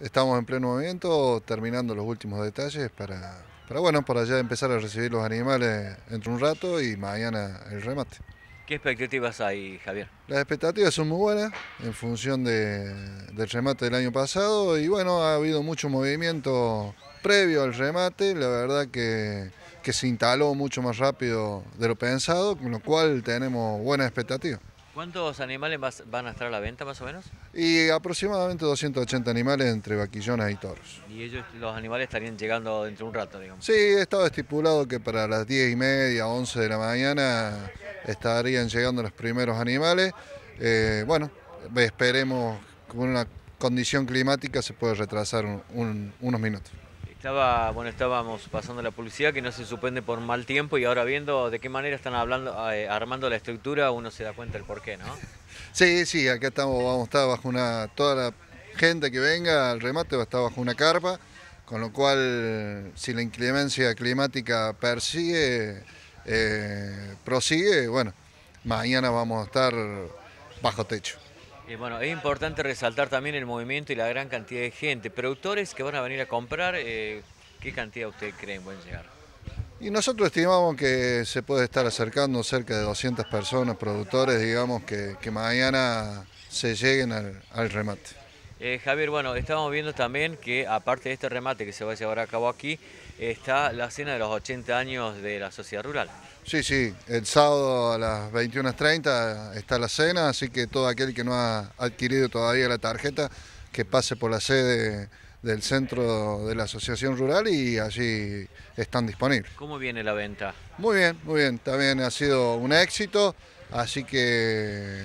Estamos en pleno movimiento, terminando los últimos detalles para, bueno, para ya empezar a recibir los animales entre un rato y mañana el remate. ¿Qué expectativas hay, Javier? Las expectativas son muy buenas en función del remate del año pasado y bueno, ha habido mucho movimiento previo al remate, la verdad que se instaló mucho más rápido de lo pensado, con lo cual tenemos buenas expectativas. ¿Cuántos animales van a estar a la venta más o menos? Y aproximadamente 280 animales entre vaquillonas y toros. ¿Y ellos, los animales estarían llegando dentro de un rato, digamos? Sí, estaba estipulado que para las 10 y media, 11 de la mañana estarían llegando los primeros animales. Eh, bueno, esperemos con una condición climática se puede retrasar unos minutos. Estaba, bueno, estábamos pasando la publicidad que no se suspende por mal tiempo y ahora viendo de qué manera están hablando, eh, armando la estructura, uno se da cuenta el por qué, ¿no? Sí, sí, acá estamos, vamos a estar bajo una, toda la gente que venga al remate va a estar bajo una carpa, con lo cual si la inclemencia climática persigue, eh, prosigue, bueno, mañana vamos a estar bajo techo bueno, es importante resaltar también el movimiento y la gran cantidad de gente. Productores que van a venir a comprar, eh, ¿qué cantidad ustedes creen van llegar? Y nosotros estimamos que se puede estar acercando cerca de 200 personas, productores, digamos, que, mañana se lleguen al remate. Eh, Javier, bueno, estamos viendo también que aparte de este remate que se va a llevar a cabo aquí, está la cena de los 80 años de la sociedad rural. Sí, sí, el sábado a las 21.30 está la cena, así que todo aquel que no ha adquirido todavía la tarjeta, que pase por la sede del centro de la asociación rural y allí están disponibles. ¿Cómo viene la venta? Muy bien, muy bien, también ha sido un éxito, así que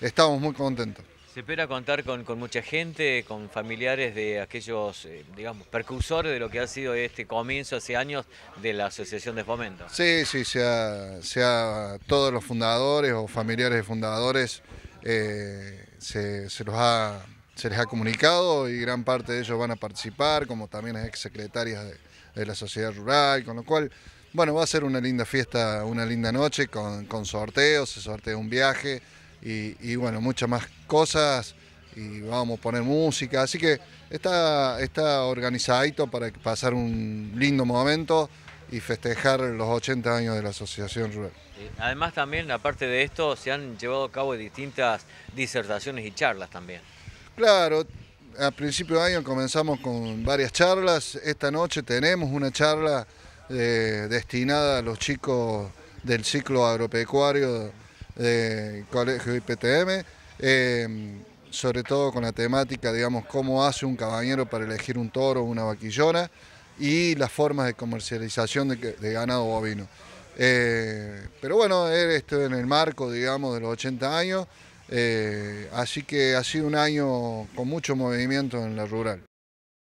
estamos muy contentos. Se espera contar con, mucha gente, con familiares de aquellos, eh, digamos, percursores de lo que ha sido este comienzo hace años de la Asociación de Fomento. Sí, sí, sea, todos los fundadores o familiares de fundadores eh, se, los se les ha comunicado y gran parte de ellos van a participar, como también las exsecretarias de, la sociedad rural, con lo cual, bueno, va a ser una linda fiesta, una linda noche con, con sorteos, se sortea un viaje y, bueno, muchas más cosas y vamos a poner música. Así que está, está organizadito para pasar un lindo momento y festejar los 80 años de la Asociación Rural. Además también, aparte de esto, se han llevado a cabo distintas disertaciones y charlas también. Claro, a principio de año comenzamos con varias charlas. Esta noche tenemos una charla eh, destinada a los chicos del ciclo agropecuario del eh, Colegio IPTM, em, sobre todo con la temática, digamos, cómo hace un caballero para elegir un toro o una vaquillona y las formas de comercialización de, ganado bovino. Eh, pero bueno, esto en el marco, digamos, de los 80 años, eh, así que ha sido un año con mucho movimiento en la rural.